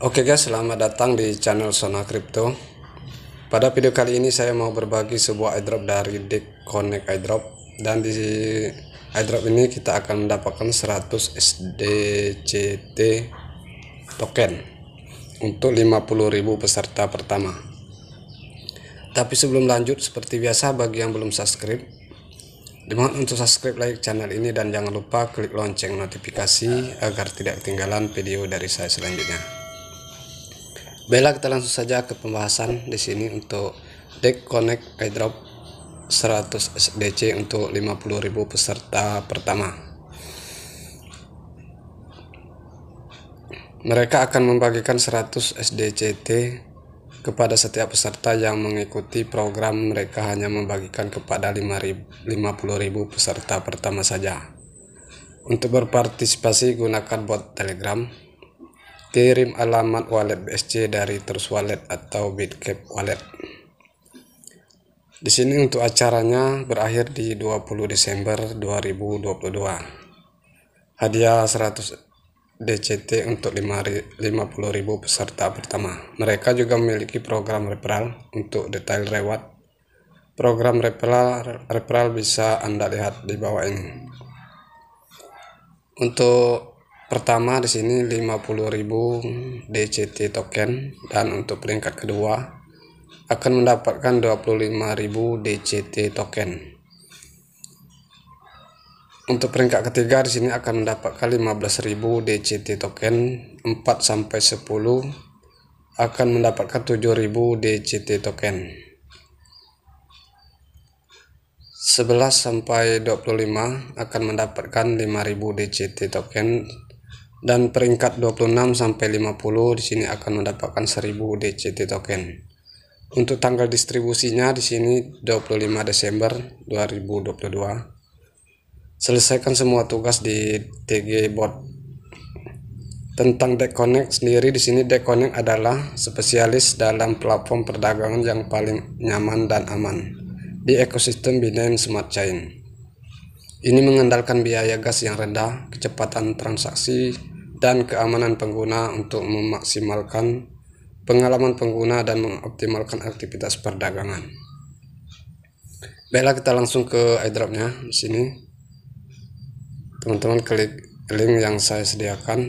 Oke guys, selamat datang di channel Sona Crypto. Pada video kali ini saya mau berbagi sebuah airdrop dari Deck Connect airdrop dan di airdrop ini kita akan mendapatkan 100 SDCT token untuk 50.000 peserta pertama. Tapi sebelum lanjut seperti biasa bagi yang belum subscribe Dimohon untuk subscribe like channel ini dan jangan lupa klik lonceng notifikasi agar tidak ketinggalan video dari saya selanjutnya. Baiklah kita langsung saja ke pembahasan di sini untuk Deck Connect Airdrop 100 SDC untuk 50.000 peserta pertama. Mereka akan membagikan 100 SDCT kepada setiap peserta yang mengikuti program mereka hanya membagikan kepada 50.000 peserta pertama saja. Untuk berpartisipasi gunakan bot Telegram kirim alamat wallet BSC dari terus Wallet atau Bitcap Wallet. Di sini untuk acaranya berakhir di 20 Desember 2022. Hadiah 100 DCT untuk 50.000 peserta pertama. Mereka juga memiliki program referral untuk detail reward. Program referral, referral bisa Anda lihat di bawah ini. Untuk pertama di sini 50.000 DCT token dan untuk peringkat kedua akan mendapatkan 25.000 DCT token. Untuk peringkat ketiga di sini akan mendapatkan 15.000 DCT token, 4 sampai 10 akan mendapatkan 7.000 DCT token. 11 sampai 25 akan mendapatkan 5.000 DCT token dan peringkat 26 sampai 50 di sini akan mendapatkan 1000 DCT token. Untuk tanggal distribusinya di sini 25 Desember 2022. Selesaikan semua tugas di TG Bot. Tentang Deck Connect sendiri di sini Deck Connect adalah spesialis dalam platform perdagangan yang paling nyaman dan aman di ekosistem Binance Smart Chain. Ini mengandalkan biaya gas yang rendah, kecepatan transaksi dan keamanan pengguna untuk memaksimalkan pengalaman pengguna dan mengoptimalkan aktivitas perdagangan. Baiklah kita langsung ke airdropnya di sini. Teman-teman klik link yang saya sediakan.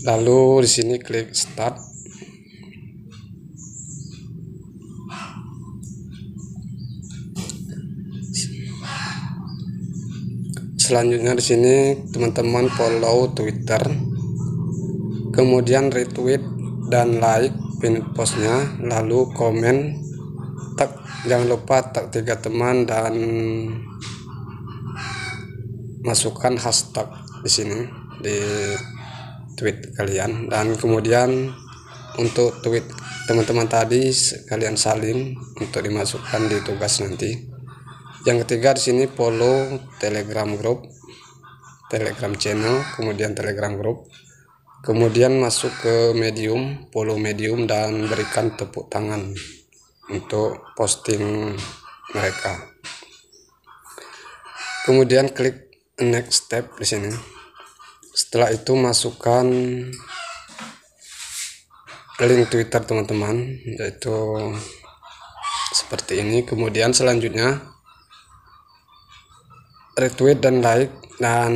Lalu di sini klik start. selanjutnya di sini teman-teman follow Twitter kemudian retweet dan like pin postnya lalu komen tak jangan lupa tag tiga teman dan masukkan hashtag di sini di tweet kalian dan kemudian untuk tweet teman-teman tadi kalian salin untuk dimasukkan di tugas nanti yang ketiga di sini follow telegram group telegram channel kemudian telegram group kemudian masuk ke medium follow medium dan berikan tepuk tangan untuk posting mereka kemudian klik next step di sini setelah itu masukkan link twitter teman-teman yaitu seperti ini kemudian selanjutnya retweet dan like dan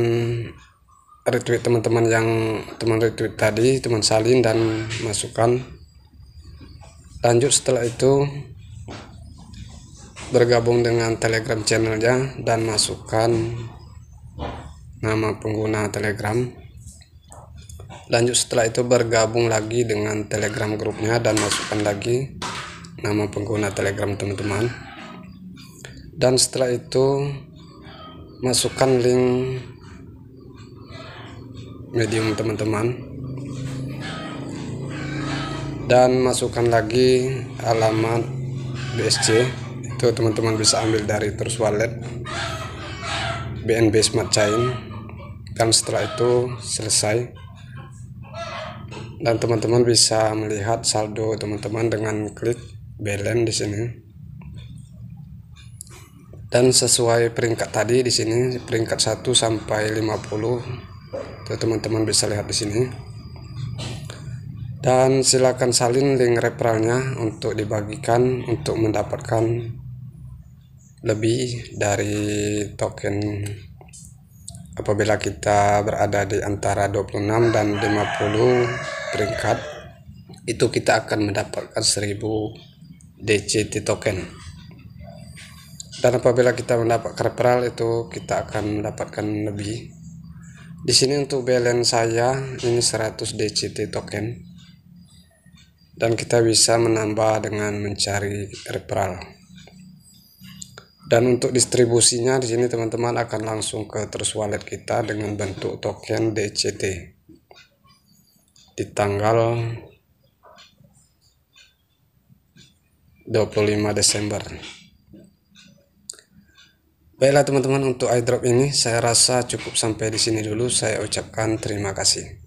retweet teman-teman yang teman retweet tadi teman salin dan masukkan lanjut setelah itu bergabung dengan telegram channelnya dan masukkan nama pengguna telegram lanjut setelah itu bergabung lagi dengan telegram grupnya dan masukkan lagi nama pengguna telegram teman-teman dan setelah itu masukkan link medium teman-teman dan masukkan lagi alamat BSC itu teman-teman bisa ambil dari terus wallet BNB Smart Chain dan setelah itu selesai dan teman-teman bisa melihat saldo teman-teman dengan klik balance di sini dan sesuai peringkat tadi di sini peringkat 1 sampai 50 teman-teman bisa lihat di sini dan silakan salin link referralnya untuk dibagikan untuk mendapatkan lebih dari token apabila kita berada di antara 26 dan 50 peringkat itu kita akan mendapatkan 1000 DCT token dan apabila kita mendapat kerperal itu kita akan mendapatkan lebih. Di sini untuk balance saya ini 100 DCT token. Dan kita bisa menambah dengan mencari referral. Dan untuk distribusinya di sini teman-teman akan langsung ke terus Wallet kita dengan bentuk token DCT. Di tanggal 25 Desember. Baiklah teman-teman untuk eyedrop ini saya rasa cukup sampai di sini dulu saya ucapkan terima kasih.